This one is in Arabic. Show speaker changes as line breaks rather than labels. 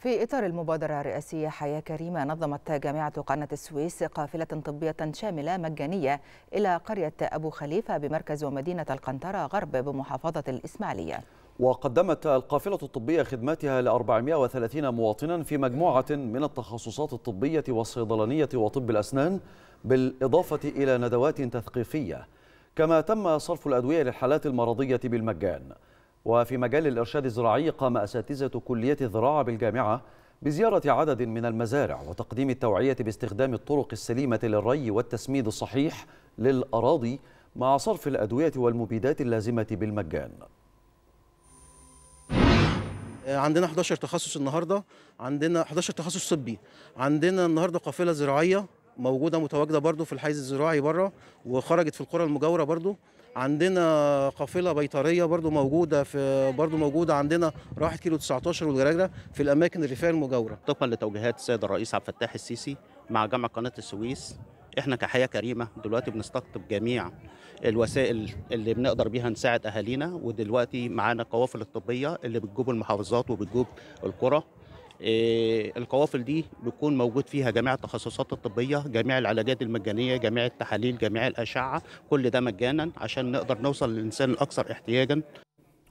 في إطار المبادرة الرئاسية حياة كريمة نظمت جامعة قناة السويس قافلة طبية شاملة مجانية إلى قرية أبو خليفة بمركز ومدينة القنطرة غرب بمحافظة الإسماعيلية
وقدمت القافلة الطبية خدماتها ل 430 مواطنا في مجموعة من التخصصات الطبية والصيدلانية وطب الأسنان بالإضافة إلى ندوات تثقيفية كما تم صرف الأدوية للحالات المرضية بالمجان وفي مجال الإرشاد الزراعي قام أساتذة كلية الزراعة بالجامعة بزيارة عدد من المزارع وتقديم التوعية باستخدام الطرق السليمة للري والتسميد الصحيح للأراضي مع صرف الأدوية والمبيدات اللازمة بالمجان
آه، عندنا 11 تخصص النهارده عندنا 11 تخصص طبي عندنا النهارده قافله زراعيه موجوده متواجده برضو في الحيز الزراعي بره وخرجت في القرى المجاوره برضو عندنا قافله بيطريه برضو موجوده في برضو موجوده عندنا راحه كيلو 19 والجراجره في
الاماكن الريفيه المجاوره طبقا لتوجيهات السيد الرئيس عبد الفتاح السيسي مع جامعه قناه السويس احنا كحياه كريمه دلوقتي بنستقطب جميع الوسائل اللي بنقدر بيها نساعد اهالينا ودلوقتي معانا القوافل الطبيه اللي بتجوب المحافظات وبتجوب القرى آه، القوافل دي بيكون موجود فيها جميع التخصصات الطبيه جميع العلاجات المجانيه جميع التحاليل جميع الاشعه كل ده مجانا عشان نقدر نوصل للانسان الاكثر احتياجا